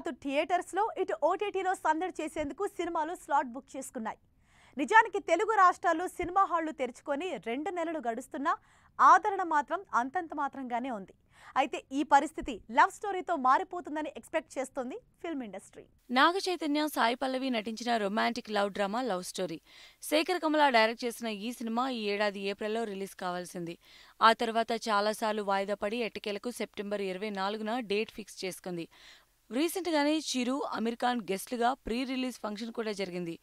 అటు థియేటర్స్లో ఇటు ఓటీటీలో సందడి చేసేందుకు సినిమాలు స్లాట్ బుక్ చేసుకున్నాయి నిజానికి తెలుగు రాష్ట్రాల్లో సినిమా హాళ్లు తెరుచుకొని రెండు నెలలు గడుస్తున్నా ఆదరణ మాత్రం అంతంత మాత్రంగానే ఉంది అయితే ఈ పరిస్థితి లవ్ స్టోరీతో మారిపోతుందని ఎక్స్పెక్ట్ చేస్తోంది ఫిల్మ్ ఇండస్ట్రీ నాగ చైతన్య సాయి పల్లవి నటించిన romantic love drama love story Sekhar Kammula direct చేసిన ఈ సినిమా ఈ ఏడాది ఏప్రిల్లో రిలీజ్ కావాల్సింది ఆ తర్వాత చాలాసార్లు వాయిదా పడి ఎట్టకేలకు సెప్టెంబర్ ఇరవై నాలుగున డేట్ ఫిక్స్ చేసుకుంది రీసెంట్గానే చిరు అమీర్ ఖాన్ గెస్ట్లుగా ప్రీ రిలీజ్ ఫంక్షన్ కూడా జరిగింది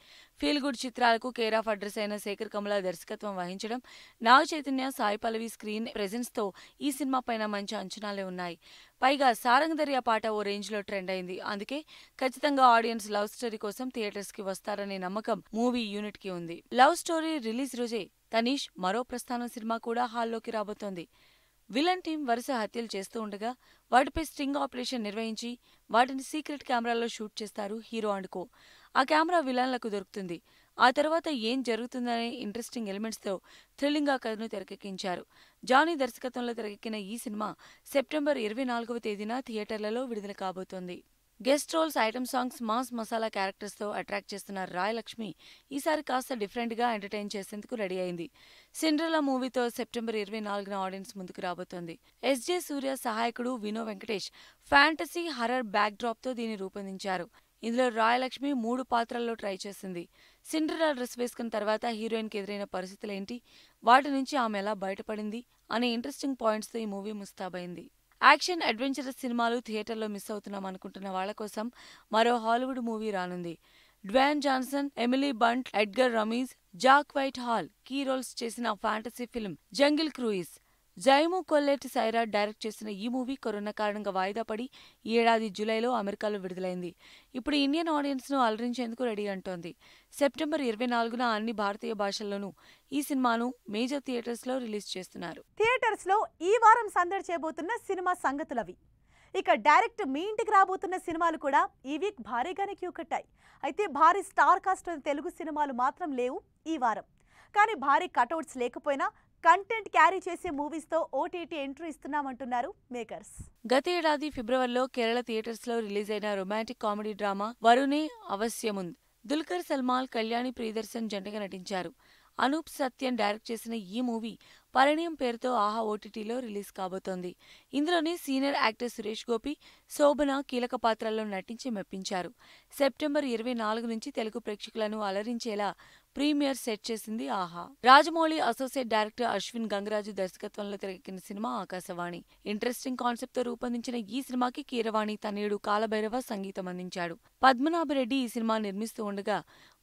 ఫీల్ గుడ్ చిత్రాలకు కేర్ ఆఫ్ అడ్రస్ అయిన శేఖర్ కమల దర్శకత్వం వహించడం నాగ చైతన్య సాయి పల్లవి స్క్రీన్ ప్రెజెన్స్తో ఈ సినిమా పైన మంచి అంచనాలే ఉన్నాయి పైగా సారంగదర్య దర్యా పాట ఓ రేంజ్లో ట్రెండ్ అయింది అందుకే ఖచ్చితంగా ఆడియన్స్ లవ్ స్టోరీ కోసం థియేటర్స్కి వస్తారనే నమ్మకం మూవీ యూనిట్కి ఉంది లవ్ స్టోరీ రిలీజ్ రోజే తనీష్ మరో ప్రస్థానం సినిమా కూడా హాల్లోకి రాబోతోంది విలన్ టీం వరుస హత్యలు చేస్తూ ఉండగా వాటిపై స్టింగ్ ఆపరేషన్ నిర్వహించి వాటిని సీక్రెట్ కెమెరాలో షూట్ చేస్తారు హీరో అండ్ కో ఆ కెమెరా విలన్లకు దొరుకుతుంది ఆ తర్వాత ఏం జరుగుతుందనే ఇంట్రెస్టింగ్ ఎలిమెంట్స్తో థ్రిల్లింగ్ ఆ కథను తెరకెక్కించారు జానీ దర్శకత్వంలో తెరకెక్కిన ఈ సినిమా సెప్టెంబర్ ఇరవై నాలుగవ తేదీన థియేటర్లలో విడుదల కాబోతోంది guest roles item songs mass masala క్యారెక్టర్స్తో అట్రాక్ట్ చేస్తున్న రాయలక్ష్మి ఈసారి కాస్త డిఫరెంట్గా ఎంటర్టైన్ చేసేందుకు రెడీ అయింది సిండ్రలా మూవీతో సెప్టెంబర్ ఇరవై నాలుగున ఆడియన్స్ ముందుకు రాబోతోంది ఎస్జే సూర్య సహాయకుడు వినో వెంకటేష్ ఫ్యాంటసీ హర్రర్ బ్యాక్డ్రాప్తో దీన్ని రూపొందించారు ఇందులో రాయలక్ష్మి మూడు పాత్రల్లో ట్రై చేసింది సిండ్రలా డ్రెస్ వేసుకున్న తర్వాత హీరోయిన్కి ఎదురైన పరిస్థితులు ఏంటి వాటి నుంచి ఆమె ఎలా బయటపడింది అనే ఇంట్రెస్టింగ్ పాయింట్స్తో ఈ మూవీ ముస్తాబైంది యాక్షన్ అడ్వెంచరస్ సినిమాలు థియేటర్లో మిస్ అవుతున్నాం అనుకుంటున్న వాళ్ళ కోసం మరో హాలీవుడ్ మూవీ రానుంది Dwayne Johnson Emily Blunt Edgar Ramirez Jack Whitehall key roles చేసిన fantasy film jungle cruise Jaume Collet Serra direct చేసిన ఈ మూవీ కరోనా కారణంగా వాయిదా పడి ఈ ఏడాది జూలైలో అమెరికాలో విడుదలైంది ఇప్పుడు ఇండియన్ ఆడియన్స్ను అలరించేందుకు రెడీ అంటోంది సెప్టెంబర్ ఇరవై నాలుగున అన్ని భారతీయ భాషల్లోనూ ఈ సినిమాను మేజర్ థియేటర్స్లో రిలీజ్ చేస్తున్నారు థియేటర్స్లో ఈ వారం సందడి చేయబోతున్న సినిమా సంగతులవి ఇక డైరెక్ట్ మీ ఇంటికి రాబోతున్న సినిమాలు కూడా ఈ వీక్ భారీగానే క్యూ కట్టాయి అయితే భారీ స్టార్ కాస్ట్ తెలుగు సినిమాలు మాత్రం లేవు ఈ వారం కానీ భారీ కటౌట్స్ లేకపోయినా కంటెంట్ క్యారీ చేసే మూవీస్తో ఓటీటీ ఎంట్రీ ఇస్తున్నామంటున్నారు మేకర్స్ గతేడాది ఫిబ్రవరిలో కేరళ థియేటర్స్లో రిలీజ్ అయిన romantic comedy drama Varane Avashyamund Dulquer Salmaan Kalyani Priyadarshan జంటగా నటించారు అనూప్ సత్యన్ డైరెక్ట్ చేసిన ఈ మూవీ పరిణయం పేరుతో ఆహా ఓటీటీలో రిలీజ్ కాబోతోంది ఇందులోని సీనియర్ యాక్టర్ సురేష్ గోపి శోభన కీలక పాత్రల్లో నటించి మెప్పించారు సెప్టెంబర్ ఇరవై నాలుగు నుంచి తెలుగు ప్రేక్షకులను అలరించేలా ప్రీమియర్ సెట్ చేసింది ఆహా రాజమౌళి అసోసియేట్ డైరెక్టర్ అశ్విన్ గంగరాజు దర్శకత్వంలో తెరకెక్కిన సినిమా ఆకాశవాణి ఇంట్రెస్టింగ్ కాన్సెప్ట్ తో రూపొందించిన ఈ సినిమాకి కీరవాణి తనేడు కాలభైరవ సంగీతం అందించాడు పద్మనాభరెడ్డి ఈ సినిమా నిర్మిస్తూ ఉండగా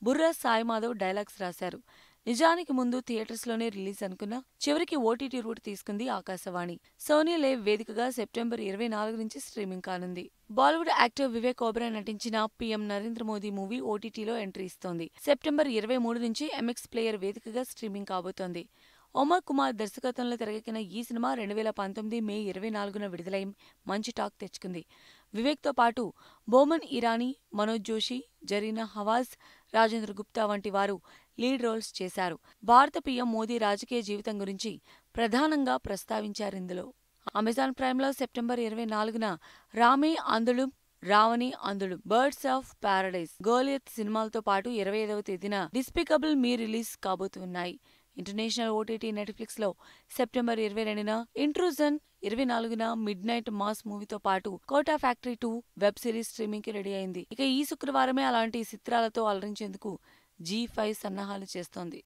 బుర్రా సాయిమాధవ్ డైలాగ్స్ రాశారు నిజానికి ముందు థియేటర్స్ లోనే రిలీజ్ అనుకున్నా చివరికి ఓటీటీ రూట్ తీసుకుంది ఆకాశవాణి సోనీ లేవ్ వేదికగా సెప్టెంబర్ ఇరవై నాలుగు నుంచి స్ట్రీమింగ్ కానుంది బాలీవుడ్ యాక్టర్ వివేక్ ఓబ్రా నటించిన పీఎం నరేంద్ర మోదీ మూవీ ఓటీటీలో ఎంట్రీ ఇస్తోంది సెప్టెంబర్ ఇరవై మూడు నుంచి ఎంఎక్స్ ప్లేయర్ వేదికగా స్ట్రీమింగ్ కాబోతోంది ఒమర్ కుమార్ దర్శకత్వంలో తెరకెక్కిన ఈ సినిమా రెండు వేల పంతొమ్మిది మే ఇరవై నాలుగున విడుదలై మంచి టాక్ తెచ్చుకుంది వివేక్తో పాటు బోమన్ ఇరానీ మనోజ్ జోషి జరీనా హవాజ్ రాజేంద్ర గుప్తా వంటి వారు లీడ్ రోల్స్ చేశారు భారత పిఎం మోదీ రాజకీయ జీవితం గురించి ప్రధానంగా ప్రస్తావించారు ఇందులో అమెజాన్ ప్రైమ్లో సెప్టెంబర్ ఇరవై నాలుగున Raame Aandalum Raavane Aandalum Birds of Paradise Goliath సినిమాలతో పాటు ఇరవై ఐదవ తేదీన డిస్పికబుల్ మీ రిలీజ్ కాబోతున్నాయి ఇంటర్నేషనల్ ఓటీటీ నెట్ఫ్లిక్స్ లో సెప్టెంబర్ ఇరవై రెండున ఇంట్రూజన్ ఇరవై నాలుగున మిడ్ నైట్ మాస్ మూవీతో పాటు Kota Factory two web series streaming కి రెడీ అయింది ఇక ఈ శుక్రవారమే అలాంటి చిత్రాలతో అలరించేందుకు జీ ఫైవ్ సన్నాహాలు చేస్తోంది